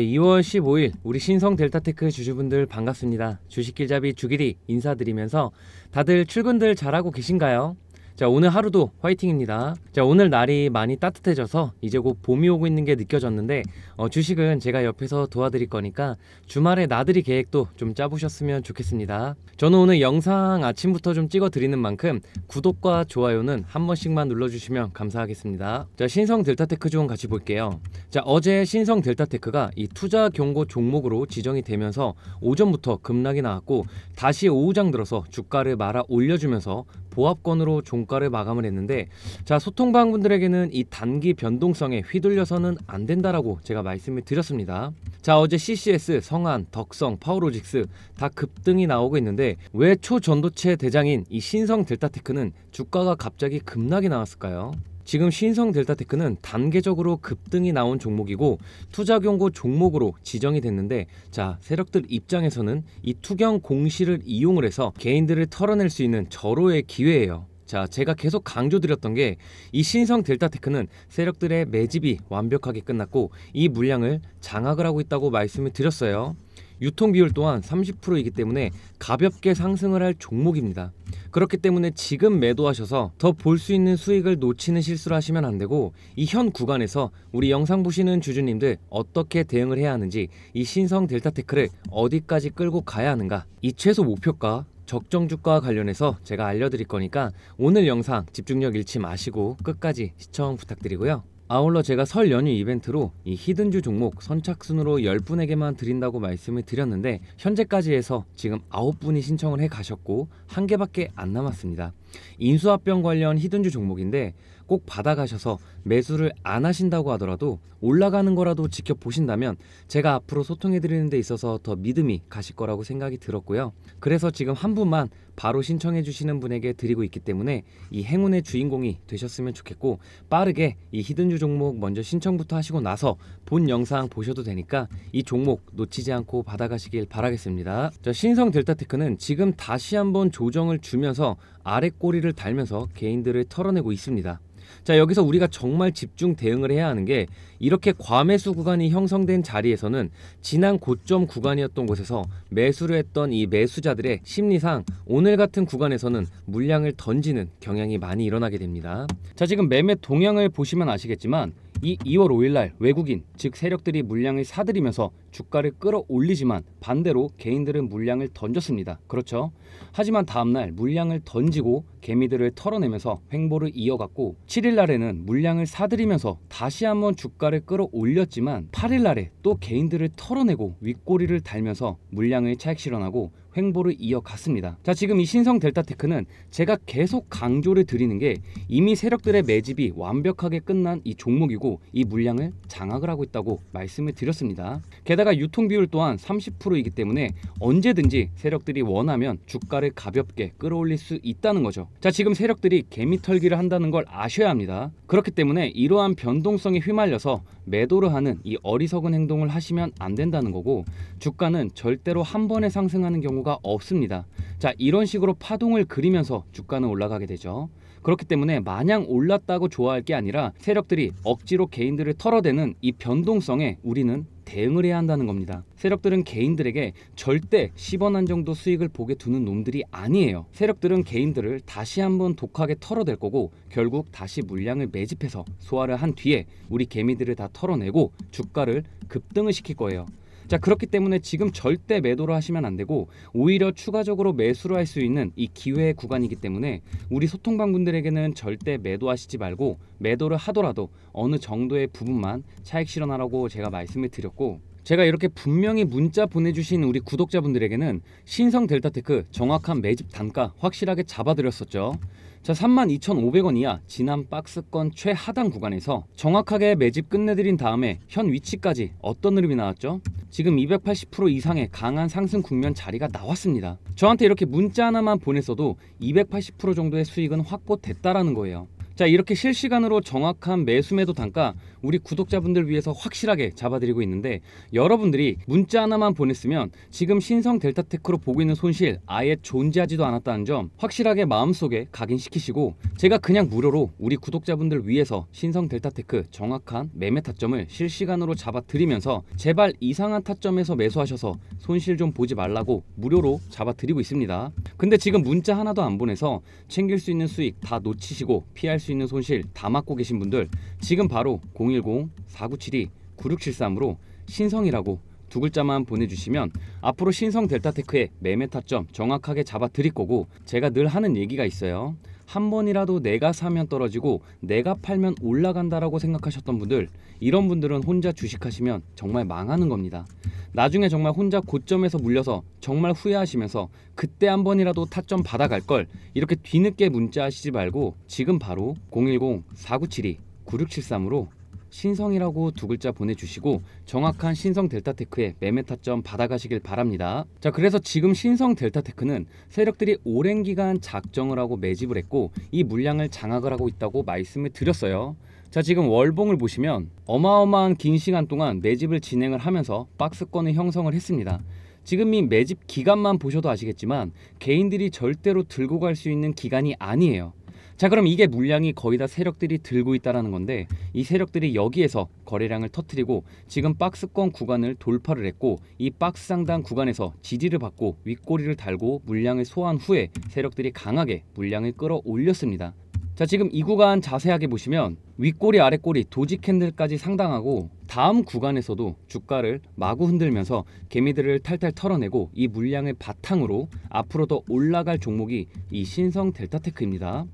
네, 2월 15일 우리 신성 델타테크 주주분들 반갑습니다. 주식길잡이 주길이 인사드리면서 다들 출근들 잘하고 계신가요? 자 오늘 하루도 화이팅입니다. 자 오늘 날이 많이 따뜻해져서 이제 곧 봄이 오고 있는 게 느껴졌는데 어, 주식은 제가 옆에서 도와드릴 거니까 주말에 나들이 계획도 좀 짜보셨으면 좋겠습니다. 저는 오늘 영상 아침부터 좀 찍어드리는 만큼 구독과 좋아요는 한 번씩만 눌러주시면 감사하겠습니다. 자 신성 델타테크 좀 같이 볼게요. 자 어제 신성 델타테크가 이 투자 경고 종목으로 지정이 되면서 오전부터 급락이 나왔고 다시 오후장 들어서 주가를 말아 올려주면서 보합권으로 종가를 마감을 했는데 자 소통방 분들에게는 이 단기 변동성에 휘둘려서는 안 된다라고 제가 말씀을 드렸습니다. 자 어제 CCS, 성한, 덕성, 파워로직스 다 급등이 나오고 있는데 왜 초전도체 대장인 이 신성 델타테크는 주가가 갑자기 급락이 나왔을까요? 지금 신성 델타 테크는 단계적으로 급등이 나온 종목이고 투자 경고 종목으로 지정이 됐는데 자 세력들 입장에서는 이 투경 공시를 이용을 해서 개인들을 털어낼 수 있는 절호의 기회예요. 자, 제가 계속 강조드렸던 게 이 신성 델타테크는 세력들의 매집이 완벽하게 끝났고 이 물량을 장악을 하고 있다고 말씀을 드렸어요. 유통 비율 또한 30%이기 때문에 가볍게 상승을 할 종목입니다. 그렇기 때문에 지금 매도하셔서 더 볼 수 있는 수익을 놓치는 실수를 하시면 안 되고 이 현 구간에서 우리 영상 보시는 주주님들 어떻게 대응을 해야 하는지 이 신성 델타테크를 어디까지 끌고 가야 하는가 이 최소 목표가 적정 주가와 관련해서 제가 알려드릴 거니까 오늘 영상 집중력 잃지 마시고 끝까지 시청 부탁드리고요. 아울러 제가 설 연휴 이벤트로 이 히든주 종목 선착순으로 10분에게만 드린다고 말씀을 드렸는데 현재까지 해서 지금 9분이 신청을 해 가셨고 한 개밖에 안 남았습니다. 인수합병 관련 히든주 종목인데 꼭 받아가셔서 매수를 안 하신다고 하더라도 올라가는 거라도 지켜보신다면 제가 앞으로 소통해드리는 데 있어서 더 믿음이 가실 거라고 생각이 들었고요. 그래서 지금 한 분만 바로 신청해 주시는 분에게 드리고 있기 때문에 이 행운의 주인공이 되셨으면 좋겠고 빠르게 이 히든주 종목 먼저 신청부터 하시고 나서 본 영상 보셔도 되니까 이 종목 놓치지 않고 받아가시길 바라겠습니다. 자, 신성 델타테크는 지금 다시 한번 조정을 주면서 아래 꼬리를 달면서 개인들을 털어내고 있습니다. 자, 여기서 우리가 정말 집중 대응을 해야 하는 게 이렇게 과매수 구간이 형성된 자리에서는 지난 고점 구간이었던 곳에서 매수를 했던 이 매수자들의 심리상 오늘 같은 구간에서는 물량을 던지는 경향이 많이 일어나게 됩니다. 자, 지금 매매 동향을 보시면 아시겠지만 이 2월 5일날 외국인 즉 세력들이 물량을 사들이면서 주가를 끌어올리지만 반대로 개인들은 물량을 던졌습니다. 그렇죠? 하지만 다음날 물량을 던지고 개미들을 털어내면서 횡보를 이어갔고 7일날에는 물량을 사들이면서 다시 한번 주가를 끌어올렸지만 8일날에 또 개인들을 털어내고 윗꼬리를 달면서 물량을 차익 실현하고 횡보를 이어갔습니다. 자, 지금 이 신성 델타테크는 제가 계속 강조를 드리는 게 이미 세력들의 매집이 완벽하게 끝난 이 종목이고 이 물량을 장악을 하고 있다고 말씀을 드렸습니다. 게다가 유통 비율 또한 30%이기 때문에 언제든지 세력들이 원하면 주가를 가볍게 끌어올릴 수 있다는 거죠. 자, 지금 세력들이 개미털기를 한다는 걸 아셔야 합니다. 그렇기 때문에 이러한 변동성에 휘말려서 매도를 하는 이 어리석은 행동을 하시면 안 된다는 거고 주가는 절대로 한 번에 상승하는 경우 경우가 없습니다. 자, 이런 식으로 파동을 그리면서 주가는 올라가게 되죠. 그렇기 때문에 마냥 올랐다고 좋아할 게 아니라 세력들이 억지로 개인들을 털어대는 이 변동성에 우리는 대응을 해야 한다는 겁니다. 세력들은 개인들에게 절대 10원 한정도 수익을 보게 두는 놈들이 아니에요. 세력들은 개인들을 다시 한번 독하게 털어댈 거고 결국 다시 물량을 매집해서 소화를 한 뒤에 우리 개미들을 다 털어내고 주가를 급등을 시킬 거예요. 자 그렇기 때문에 지금 절대 매도를 하시면 안 되고 오히려 추가적으로 매수를 할 수 있는 이 기회의 구간이기 때문에 우리 소통방 분들에게는 절대 매도하시지 말고 매도를 하더라도 어느 정도의 부분만 차익 실현하라고 제가 말씀을 드렸고 제가 이렇게 분명히 문자 보내주신 우리 구독자분들에게는 신성 델타테크 정확한 매집 단가 확실하게 잡아드렸었죠. 자 32,500원 이하 지난 박스권 최하단 구간에서 정확하게 매집 끝내드린 다음에 현 위치까지 어떤 흐름이 나왔죠? 지금 280% 이상의 강한 상승 국면 자리가 나왔습니다. 저한테 이렇게 문자 하나만 보냈어도 280% 정도의 수익은 확보됐다라는 거예요. 자 이렇게 실시간으로 정확한 매수매도 단가 우리 구독자분들 위해서 확실하게 잡아드리고 있는데 여러분들이 문자 하나만 보냈으면 지금 신성 델타테크로 보고 있는 손실 아예 존재하지도 않았다는 점 확실하게 마음속에 각인시키시고 제가 그냥 무료로 우리 구독자분들 위해서 신성 델타테크 정확한 매매 타점을 실시간으로 잡아드리면서 제발 이상한 타점에서 매수하셔서 손실 좀 보지 말라고 무료로 잡아드리고 있습니다 근데 지금 문자 하나도 안 보내서 챙길 수 있는 수익 다 놓치시고 피할 수수 있는 손실 다 막고 계신 분들 지금 바로 010-4972-9673으로 신성이라고 두 글자만 보내주시면 앞으로 신성 델타테크의 매매 타점 정확하게 잡아 드릴 거고 제가 늘 하는 얘기가 있어요. 한 번이라도 내가 사면 떨어지고 내가 팔면 올라간다라고 생각하셨던 분들 이런 분들은 혼자 주식하시면 정말 망하는 겁니다. 나중에 정말 혼자 고점에서 물려서 정말 후회하시면서 그때 한 번이라도 타점 받아갈 걸 이렇게 뒤늦게 문자하시지 말고 지금 바로 010-4972-9673으로 신성이라고 두 글자 보내주시고 정확한 신성 델타테크의 매매 타점 받아가시길 바랍니다. 자 그래서 지금 신성 델타테크는 세력들이 오랜 기간 작정을 하고 매집을 했고 이 물량을 장악을 하고 있다고 말씀을 드렸어요. 자 지금 월봉을 보시면 어마어마한 긴 시간 동안 매집을 진행을 하면서 박스권을 형성을 했습니다. 지금 이 매집 기간만 보셔도 아시겠지만 개인들이 절대로 들고 갈 수 있는 기간이 아니에요. 자 그럼 이게 물량이 거의 다 세력들이 들고 있다라는 건데 이 세력들이 여기에서 거래량을 터트리고 지금 박스권 구간을 돌파를 했고 이 박스 상단 구간에서 지지를 받고 윗꼬리를 달고 물량을 소환 후에 세력들이 강하게 물량을 끌어올렸습니다. 자 지금 이 구간 자세하게 보시면 윗꼬리 아래꼬리 도지 캔들까지 상당하고 다음 구간에서도 주가를 마구 흔들면서 개미들을 탈탈 털어내고 이 물량을 바탕으로 앞으로 더 올라갈 종목이 이 신성 델타테크입니다.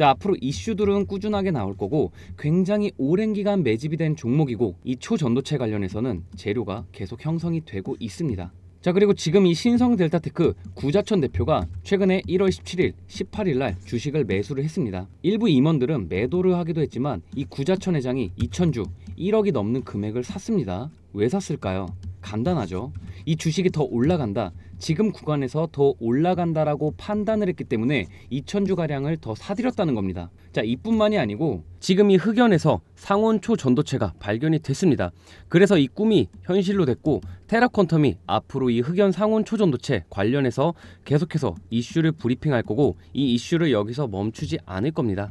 자 앞으로 이슈들은 꾸준하게 나올 거고 굉장히 오랜 기간 매집이 된 종목이고 이 초전도체 관련해서는 재료가 계속 형성이 되고 있습니다. 자 그리고 지금 이 신성 델타테크 구자천 대표가 최근에 1월 17일 18일 날 주식을 매수를 했습니다 일부 임원들은 매도를 하기도 했지만 이 구자천 회장이 2 0 0주 1억이 넘는 금액을 샀습니다 왜 샀을까요 간단하죠. 이 주식이 더 올라간다. 지금 구간에서 더 올라간다라고 판단을 했기 때문에 2천주 가량을 더 사들였다는 겁니다. 자, 이뿐만이 아니고 지금 이 흑연에서 상온초 전도체가 발견이 됐습니다. 그래서 이 꿈이 현실로 됐고 테라퀀텀이 앞으로 이 흑연 상온초 전도체 관련해서 계속해서 이슈를 브리핑할 거고 이 이슈를 여기서 멈추지 않을 겁니다.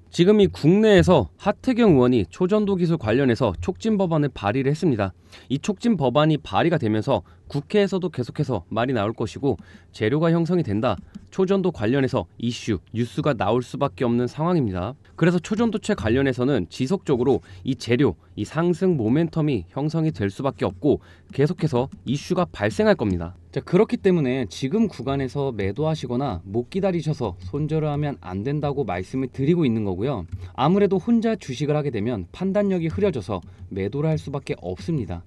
지금 이 국내에서 하태경 의원이 초전도 기술 관련해서 촉진 법안을 발의를 했습니다. 이 촉진 법안이 발의가 되면서 국회에서도 계속해서 말이 나올 것이고 재료가 형성이 된다. 초전도 관련해서 이슈, 뉴스가 나올 수밖에 없는 상황입니다. 그래서 초전도체 관련해서는 지속적으로 이 재료, 이 상승 모멘텀이 형성이 될 수밖에 없고 계속해서 이슈가 발생할 겁니다. 자, 그렇기 때문에 지금 구간에서 매도하시거나 못 기다리셔서 손절을 하면 안 된다고 말씀을 드리고 있는 거고요. 아무래도 혼자 주식을 하게 되면 판단력이 흐려져서 매도를 할 수밖에 없습니다.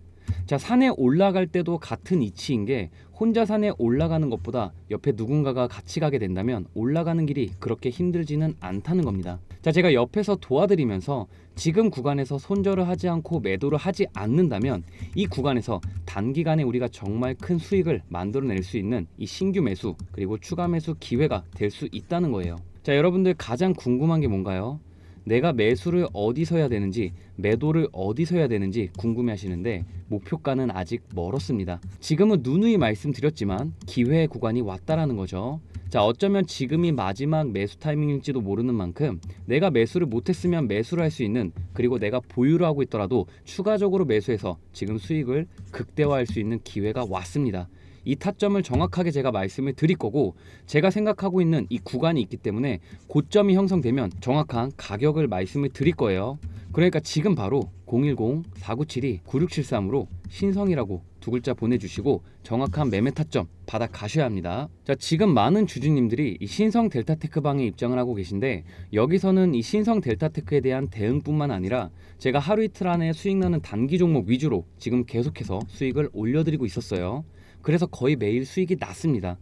자, 산에 올라갈 때도 같은 이치인 게 혼자 산에 올라가는 것보다 옆에 누군가가 같이 가게 된다면 올라가는 길이 그렇게 힘들지는 않다는 겁니다. 자, 제가 옆에서 도와드리면서 지금 구간에서 손절을 하지 않고 매도를 하지 않는다면 이 구간에서 단기간에 우리가 정말 큰 수익을 만들어낼 수 있는 이 신규 매수 그리고 추가 매수 기회가 될 수 있다는 거예요. 자, 여러분들 가장 궁금한 게 뭔가요? 내가 매수를 어디서 해야 되는지 매도를 어디서 해야 되는지 궁금해 하시는데 목표가는 아직 멀었습니다. 지금은 누누이 말씀드렸지만 기회의 구간이 왔다라는 거죠. 자 어쩌면 지금이 마지막 매수 타이밍일지도 모르는 만큼 내가 매수를 못했으면 매수를 할 수 있는 그리고 내가 보유를 하고 있더라도 추가적으로 매수해서 지금 수익을 극대화할 수 있는 기회가 왔습니다. 이 타점을 정확하게 제가 말씀을 드릴 거고 제가 생각하고 있는 이 구간이 있기 때문에 고점이 형성되면 정확한 가격을 말씀을 드릴 거예요. 그러니까 지금 바로 010-4972-9673으로 신성이라고 두 글자 보내주시고 정확한 매매 타점 받아 가셔야 합니다. 자 지금 많은 주주님들이 이 신성 델타테크 방에 입장을 하고 계신데 여기서는 이 신성 델타테크에 대한 대응뿐만 아니라 제가 하루 이틀 안에 수익 나는 단기 종목 위주로 지금 계속해서 수익을 올려드리고 있었어요. 그래서 거의 매일 수익이 났습니다.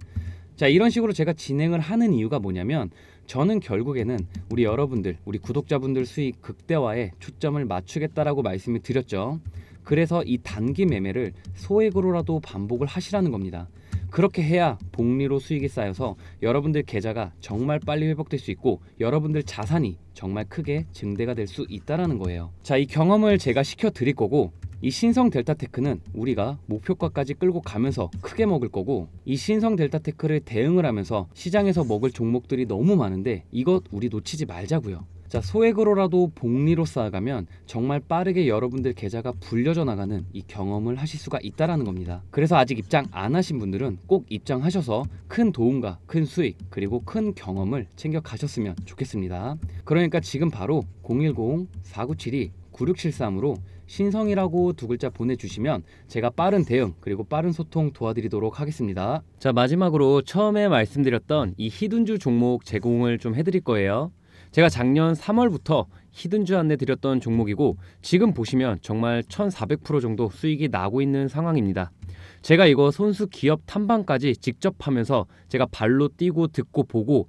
자, 이런 식으로 제가 진행을 하는 이유가 뭐냐면 저는 결국에는 우리 여러분들, 우리 구독자분들 수익 극대화에 초점을 맞추겠다라고 말씀을 드렸죠. 그래서 이 단기 매매를 소액으로라도 반복을 하시라는 겁니다. 그렇게 해야 복리로 수익이 쌓여서 여러분들 계좌가 정말 빨리 회복될 수 있고 여러분들 자산이 정말 크게 증대가 될 수 있다라는 거예요. 자, 이 경험을 제가 시켜 드릴 거고 이 신성 델타테크는 우리가 목표가까지 끌고 가면서 크게 먹을 거고 이 신성 델타테크를 대응을 하면서 시장에서 먹을 종목들이 너무 많은데 이것 우리 놓치지 말자고요. 자 소액으로라도 복리로 쌓아가면 정말 빠르게 여러분들 계좌가 불려져 나가는 이 경험을 하실 수가 있다라는 겁니다 그래서 아직 입장 안 하신 분들은 꼭 입장하셔서 큰 도움과 큰 수익 그리고 큰 경험을 챙겨 가셨으면 좋겠습니다 그러니까 지금 바로 010-4972-9673으로 신성이라고 두 글자 보내주시면 제가 빠른 대응 그리고 빠른 소통 도와드리도록 하겠습니다. 자 마지막으로 처음에 말씀드렸던 이 히든주 종목 제공을 좀 해드릴 거예요. 제가 작년 3월부터 히든주 안내 드렸던 종목이고 지금 보시면 정말 1,400% 정도 수익이 나고 있는 상황입니다. 제가 이거 손수 기업 탐방까지 직접 하면서 제가 발로 뛰고 듣고 보고